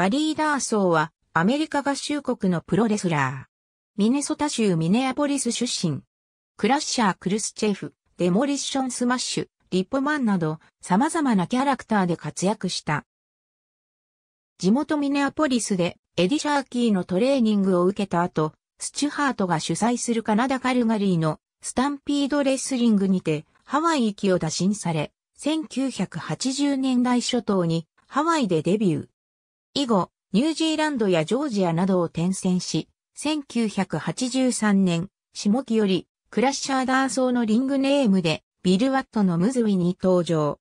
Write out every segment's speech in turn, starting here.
バリー・ダーソーはアメリカ合衆国のプロレスラー。ミネソタ州ミネアポリス出身。クラッシャー・クルスチェフ、デモリッション・スマッシュ、リッポマンなど様々なキャラクターで活躍した。地元ミネアポリスでエディ・シャーキーのトレーニングを受けた後、スチュハートが主催するカナダ・カルガリーのスタンピードレスリングにてハワイ行きを打診され、1980年代初頭にハワイでデビュー。以後、ニュージーランドやジョージアなどを転戦し、1983年、下木より、クラッシャーダーソーのリングネームで、ビル・ワットのムズウィに登場。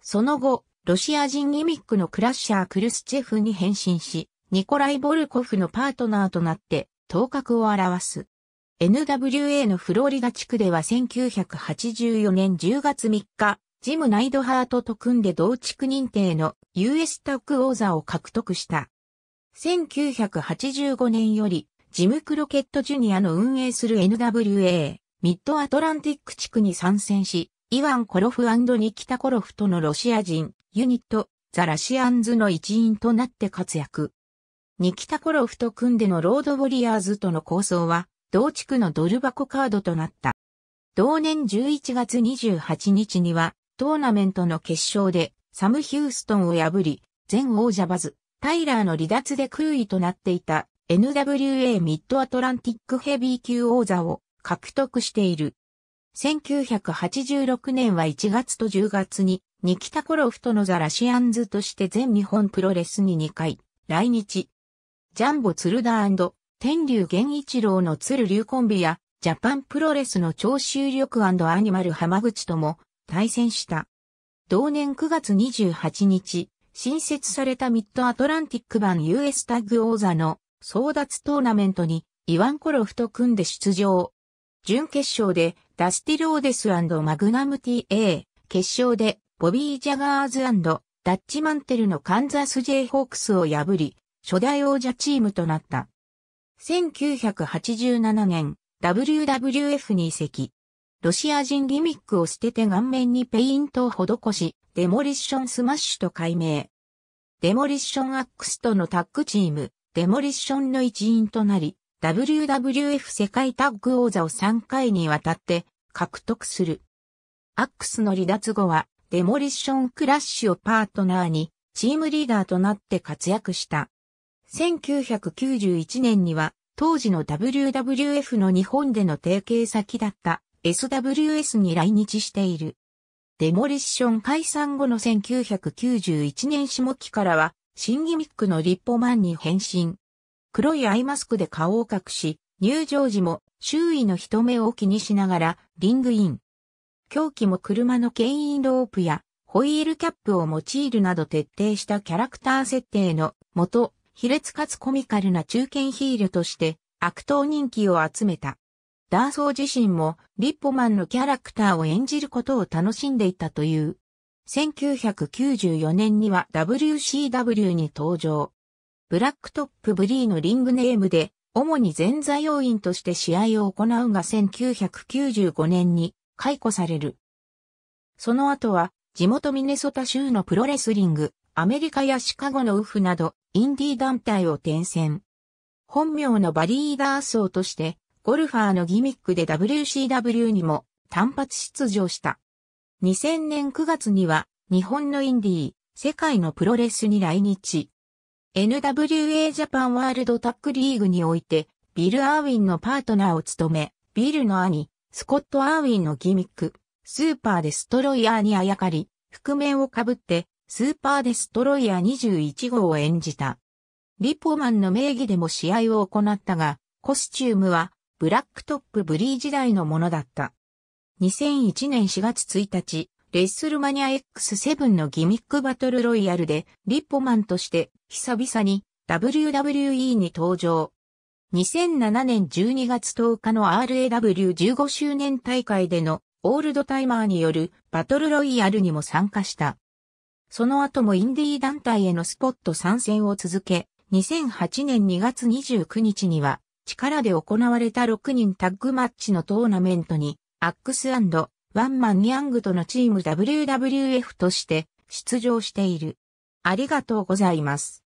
その後、ロシア人ギミックのクラッシャー・クルスチェフに変身し、ニコライ・ボルコフのパートナーとなって、頭角を表す。NWA のフロリダ地区では1984年10月3日、ジム・ナイドハートと組んで同地区認定の US タッグ王座を獲得した。1985年より、ジム・クロケット・ジュニアの運営する NWA、ミッドアトランティック地区に参戦し、イワン・コロフニキタ・コロフとのロシア人、ユニット、ザ・ラシアンズの一員となって活躍。ニキタ・コロフと組んでのロード・ウォリアーズとの構想は、同地区のドル箱カードとなった。同年11月28日には、トーナメントの決勝で、サム・ヒューストンを破り、前王者バズ、タイラーの離脱で空位となっていた NWA ミッドアトランティックヘビー級王座を獲得している。1986年は1月と10月に、ニキタコロフとのザ・ラシアンズとして全日本プロレスに2回、来日。ジャンボ・ツルダー天竜源一郎のツル・ュ竜コンビや、ジャパンプロレスの長州力アニマル浜口とも対戦した。同年9月28日、新設されたミッドアトランティック版 US タッグ王座の争奪トーナメントにイワンコロフと組んで出場。準決勝でダスティローデスマグナム TA、決勝でボビー・ジャガーズダッチマンテルのカンザスジェイ・ホークスを破り、初代王者チームとなった。1987年、WWF に移籍。ロシア人ギミックを捨てて顔面にペイントを施し、デモリッションスマッシュと改名。デモリッションアックスとのタッグチーム、デモリッションの一員となり、WWF 世界タッグ王座を3回にわたって獲得する。アックスの離脱後は、デモリッションクラッシュをパートナーに、チームリーダーとなって活躍した。1991年には、当時の WWF の日本での提携先だった SWS に来日している。デモリッション解散後の1991年下期からは、新ギミックのリッポマンに変身。黒いアイマスクで顔を隠し、入場時も周囲の人目を気にしながらリングイン。狂気も車の牽引ロープやホイールキャップを用いるなど徹底したキャラクター設定のもと、卑劣かつコミカルな中堅ヒールとして悪党人気を集めた。ダーソー自身もリッポマンのキャラクターを演じることを楽しんでいたという。1994年には WCW に登場。ブラックトップブリーのリングネームで、主に前座要員として試合を行うが1995年に解雇される。その後は、地元ミネソタ州のプロレスリング、アメリカやシカゴのウフなど、インディ団体を転戦。本名のバリー・ダーソーとして、ゴルファーのギミックで WCW にも単発出場した。2000年9月には日本のインディー、世界のプロレスに来日。NWA ジャパンワールドタックリーグにおいて、ビル・アーウィンのパートナーを務め、ビルの兄、スコット・アーウィンのギミック、スーパーデストロイヤーにあやかり、覆面をかぶって、スーパーデストロイヤー21号を演じた。リポマンの名義でも試合を行ったが、コスチュームはブラックトップブリー時代のものだった。2001年4月1日、レッスルマニア X7 のギミックバトルロイヤルで、リッポマンとして、久々に WWE に登場。2007年12月10日の RAW15 周年大会でのオールドタイマーによるバトルロイヤルにも参加した。その後もインディー団体へのスポット参戦を続け、2008年2月29日には力で行われた6人タッグマッチのトーナメントに、アックスワンマン・ニャングとのチーム WWF として出場している。ありがとうございます。